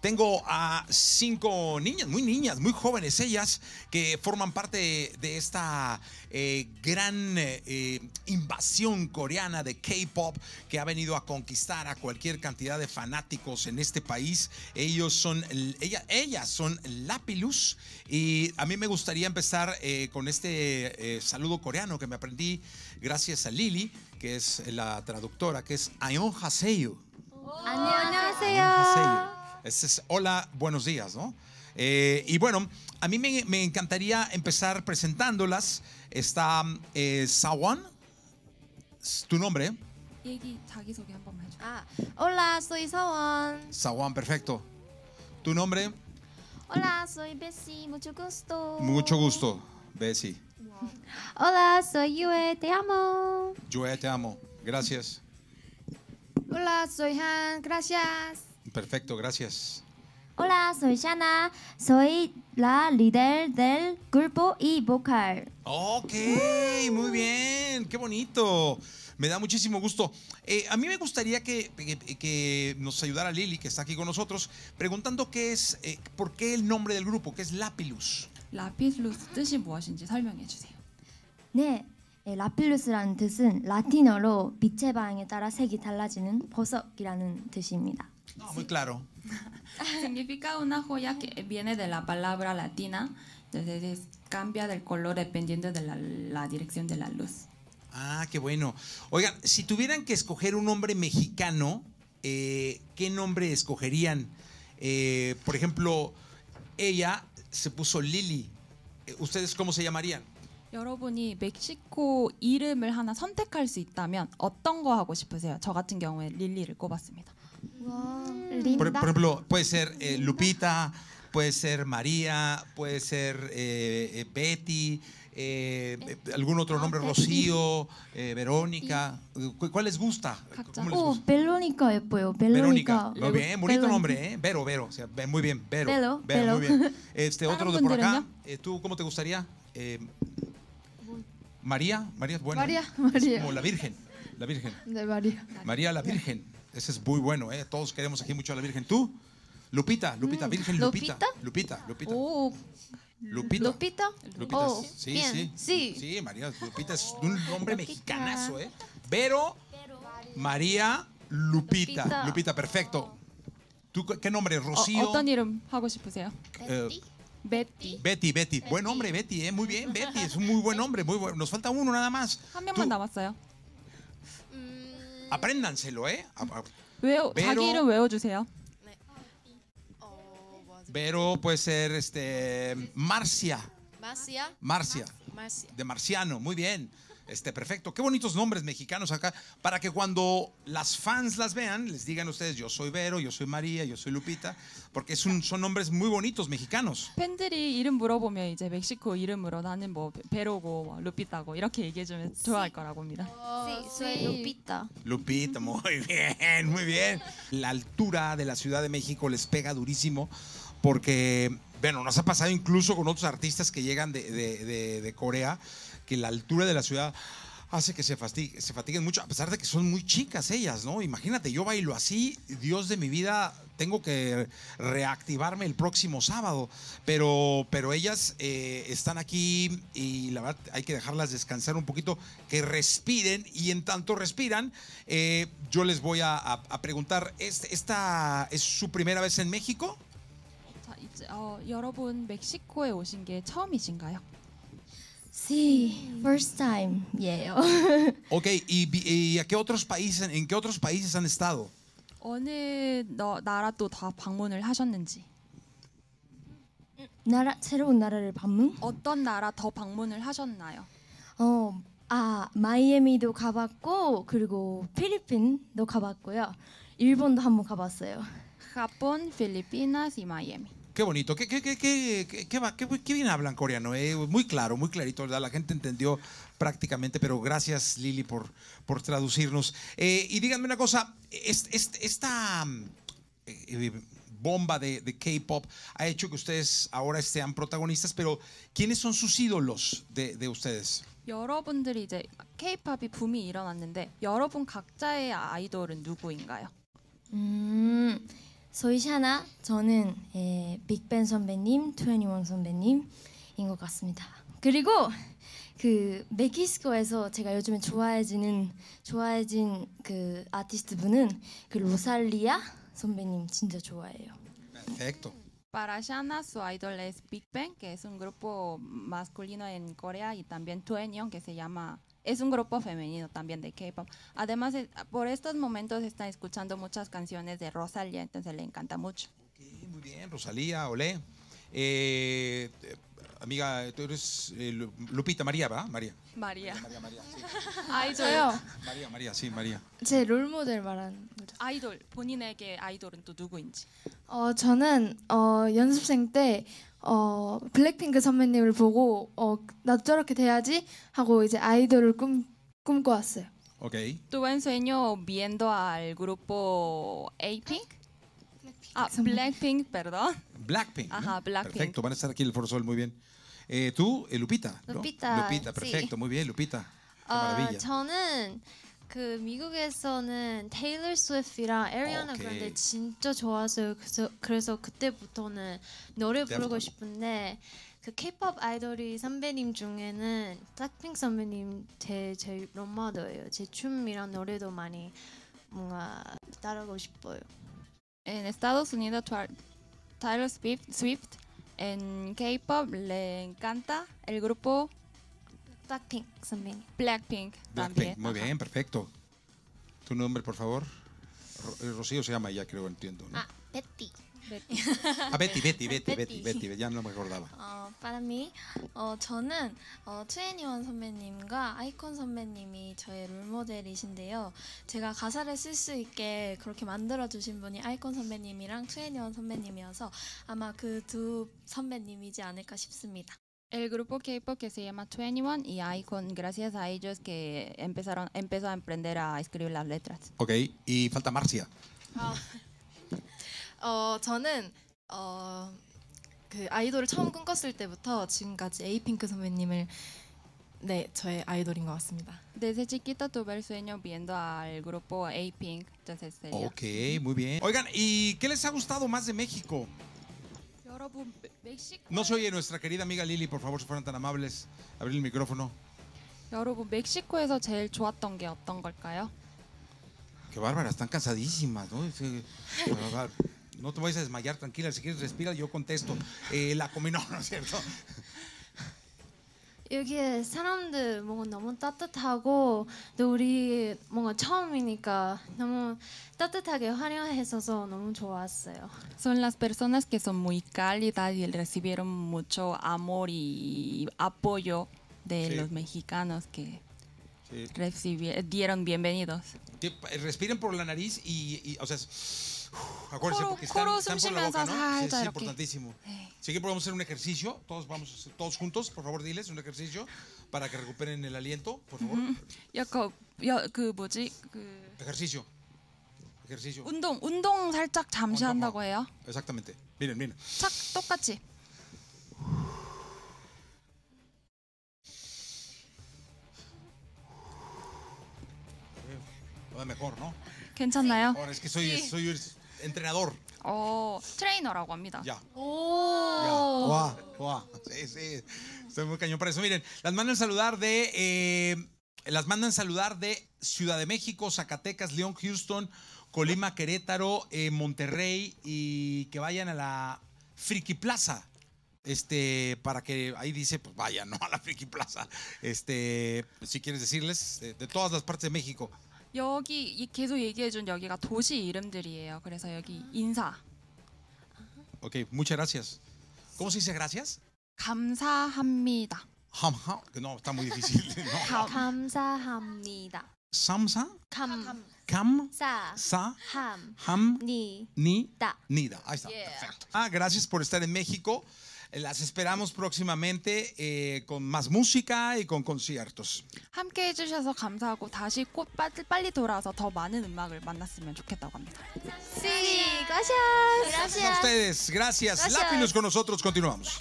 Tengo a cinco niñas, muy niñas, muy jóvenes ellas, que forman parte de esta eh, gran eh, eh, invasión coreana de K-Pop que ha venido a conquistar a cualquier cantidad de fanáticos en este país. Ellos son, ella, ellas son Lapilus y a mí me gustaría empezar con este saludo coreano que me aprendí gracias a Lili, que es la traductora, que es Ayon Haseyo hola, buenos días, ¿no? Eh, y bueno, a mí me, encantaría empezar presentándolas. Está eh, Sawan, tu nombre. hola, soy Sawan. Sawan, perfecto. ¿Tu nombre? Hola, soy Bessie, mucho gusto. Mucho gusto, Bessie. Hola, soy Yue, te amo. Yue, te amo, gracias. Hola, soy Han, gracias. Perfecto, gracias. Hola, soy Shana, soy la líder del grupo y vocal. Ok, muy bien, qué bonito. Me da muchísimo gusto. Eh, a mí me gustaría eh, que, nos ayudara Lili, que está aquí con nosotros, preguntando qué es, eh, por qué el nombre del grupo, que es Lapilus. 라필루스 뜻이 무엇인지 설명해 주세요. 네, 예, que 뜻은 라틴어로 빛의 방향에 따라 색이 달라지는 보석이라는 뜻입니다 muy claro. Significa una joya que viene de la palabra latina, entonces cambia del color dependiendo de la, dirección de la luz. Ah, qué bueno. Oigan, si tuvieran que escoger un nombre mexicano, eh, ¿qué nombre escogerían? Eh, por ejemplo, ella se puso Lili. Eh, ¿Ustedes cómo se llamarían? 여러분이 por, ejemplo, puede ser eh, Lupita, puede ser María, puede ser eh, eh Betty, eh, algún otro nombre, Rocío, Verónica. ¿Cuál les gusta? oh, Verónica es Verónica. Muy bien, bonito nombre, ¿eh? Vero, Vero. muy bien, Vero. Vero, Muy bien. Este, otro de por acá. ¿Tú cómo te gustaría? María, María es buena. María, María. como la Virgen. La Virgen. De María. María la Virgen. Ese es muy bueno, ¿eh? Todos queremos aquí mucho a la Virgen. ¿Tú? Lupita, Lupita, mm. Virgen Lupita. Lupita, Lupita. Lupita. Uh. Lupita. Lupita. Oh, sí, sí, sí. María Lupita es un nombre mexicanazo, ¿eh? Pero María Lupita. Lupita, perfecto. ¿Tú qué nombre? Rocío. Eh, Betty. Betty. Betty, Buen nombre, Betty, ¿eh? Muy bien, Betty. Es un muy buen nombre. Muy bueno. Nos falta uno nada más. Apréndanselo, ¿eh? A- Pero- Vero puede ser este Marcia. Marcia. De Marciano, muy bien. Este, perfecto. Qué bonitos nombres mexicanos acá, para que cuando las fans las vean, les digan ustedes, yo soy Vero, yo soy María, yo soy Lupita, porque son nombres muy bonitos mexicanos. 이름 물어보면 이제 멕시코 이름으로 나는 뭐 베로고 Sí, soy Lupita. Lupita, muy bien, muy bien. La altura de la Ciudad de México les pega durísimo porque, bueno, nos ha pasado incluso con otros artistas que llegan de, de Corea que la altura de la ciudad hace que se, se fatiguen mucho, a pesar de que son muy chicas ellas, ¿no? Imagínate, yo bailo así, Dios de mi vida, tengo que reactivarme el próximo sábado, pero, pero ellas eh, están aquí y la verdad hay que dejarlas descansar un poquito, que respiren y en tanto respiran, eh, yo les voy a, preguntar, ¿este, ¿esta, es su primera vez en México? Sí, first time. Yeah. ok, ¿y, y a qué otros países, en qué otros países han estado? 어느 너, 나라 또다 방문을 하셨는지 나라 새로운 나라를 방문? 어떤 나라 더 방문을 하셨나요? 어, 아 마이애미도 가봤고 그리고 필리핀도 가봤고요. 일본도 한번 가봤어요. 일본, 필리핀, 마이애미. Qué bonito. ¿Qué, qué, qué, qué bien hablan coreano? Eh, muy claro, muy clarito, ¿verdad? La gente entendió prácticamente, pero gracias Lili por, por traducirnos. Eh, y díganme una cosa, esta mm, eh, bomba de, K-Pop ha hecho que ustedes ahora sean protagonistas, pero ¿quiénes son sus ídolos de, ustedes? 여러분들이 이제 k 붐이 일어났는데 여러분 각자의 아이돌은 누구인가요? 소이 샤나 저는 에, 빅벤 선배님, 21 선배님인 것 같습니다. 그리고 그 멕시코에서 제가 요즘에 좋아해지는 좋아해진 그 아티스트 분은 그 로살리아 선배님 진짜 좋아해요. Perfecto. Para Shanna, su idol es Big Bang, que es un grupo masculino en Corea, y también Twenyon, que se llama es un grupo femenino también de K-pop. Además, eh, por estos momentos está escuchando muchas canciones de Rosalía, entonces le encanta mucho. Okay, muy bien, Rosalía, olé. Eh, amiga, tú eres eh, Lupita María, ¿verdad? María. María. María, María, sí. María, María, sí, María. 제 롤모델 말하는 아이돌 본인에게 아이돌은 또 누구인지. 어 저는 어 연습생 때 어, 블랙핑크 선배님을 보고 어, 나도 저렇게 돼야지 하고 이제 아이돌을 꿈, 꿈꿔왔어요. 오케이. Tuve un sueño viendo al grupo A-Pink. Ah, Blackpink, perdón. Blackpink. Ajá, ¿no? Blackpink. Perfecto, van a estar aquí el Forzol, muy bien. Eh, tú, eh, Lupita. ¿no? Lupita. Lupita, perfecto, sí. muy bien, Lupita. Qué maravilla. 저는 그 미국에서는 테일러 스위프트랑 에리아나 그런데 진짜 좋아서요. 그래서 그래서 그때부터는 노래 부르고 싶은데 그 케이팝 아이돌이 선배님 중에는 블랙핑 선배님 제제 일모마이에요제 춤이랑 노래도 많이 뭔가 따라가고 싶어요. En Estados Unidos Taylor Swift, Swift en K-pop le encanta el grupo Blackpink también. Blackpink. Blackpink, muy Ajá. bien, perfecto. Tu nombre, por favor. Ro Rocío se llama ya, creo, entiendo. ¿no? Ah, Betty. Betty. 아, 베티, 베티, 베티, 베티, 베티, 베티, 야너 걸다봐. 어, 빠람이 어, 저는 어, 트웬티원 선배님과 아이콘 선배님이 저의 롤모델이신데요. 제가 가사를 쓸 수 있게 그렇게 만들어 주신 분이 아이콘 선배님이랑 트웬티원 선배님이어서 아마 그 두 선배님이지 않을까 싶습니다. El grupo K-pop que se llama 21 y ahí con gracias a ellos que empezaron empezó a emprender a escribir las letras. Ok, y falta Marcia. 저는 어, 그 아이돌을 처음 꿈꿨을 때부터 지금까지 에이핑크 선배님을 네, 저의 아이돌인 같습니다. Desde chiquita tuve el sueño viendo al grupo A-Pink, Ok, muy bien. Oigan, ¿y qué les ha gustado más de México? No soy oye nuestra querida amiga Lili, por favor, si fueran tan amables, abrir el micrófono. Qué bárbara, están cansadísimas, ¿no? No te vayas a desmayar, tranquila, si quieres respira, yo contesto. Eh, la comino ¿no es cierto? 여기에 사람들 뭔가 너무 따뜻하고 또 우리 뭔가 처음이니까 너무 따뜻하게 환영해서 너무 좋았어요. Son las personas que son muy cálidas y recibieron mucho amor y apoyo de sí. los mexicanos que sí. recibieron, dieron bienvenidos. Respiren por la nariz y, y o sea, uh, acuérdense porque están, están por la boca, ¿no? Sí, es importantísimo. 네. Si que podemos hacer un ejercicio, todos vamos todos juntos, por favor diles un ejercicio para que recuperen el aliento, por favor. qué, Ejercicio. Ejercicio. 운동 운동 살짝 잠시 한다고 Exactamente. Miren, miren. 착 똑같이. Es mejor, ¿no? 괜찮나요? Ahora es que soy, soy entrenador. Oh, trainer 합니다. Ya. Wow, wow. Sí, sí. Estoy muy cañón para eso. Miren, las mandan saludar de. Eh, las mandan saludar de Ciudad de México, Zacatecas, León, Houston, Colima, Querétaro, eh, Monterrey y que vayan a la Friki Plaza. Este, para que ahí dice, pues vayan, ¿no? A la Friki Plaza. Este, si quieres decirles, eh, de, todas las partes de México. 여기 계속 얘기해준 여기가 도시 이름들이에요. 그래서 여기 인사, Ok, muchas gracias. ¿Cómo se dice gracias? 감사합니다. no, está muy difícil. 감사합니다. Samsa. Sa. Sa. Ham. Ham. Ni. Ni. Da. Ahí está. Perfecto. Ah, gracias por estar en México. Las esperamos próximamente eh, con más música y con conciertos. Sí, gracias. Gracias a ustedes. Gracias. gracias. con nosotros. Continuamos.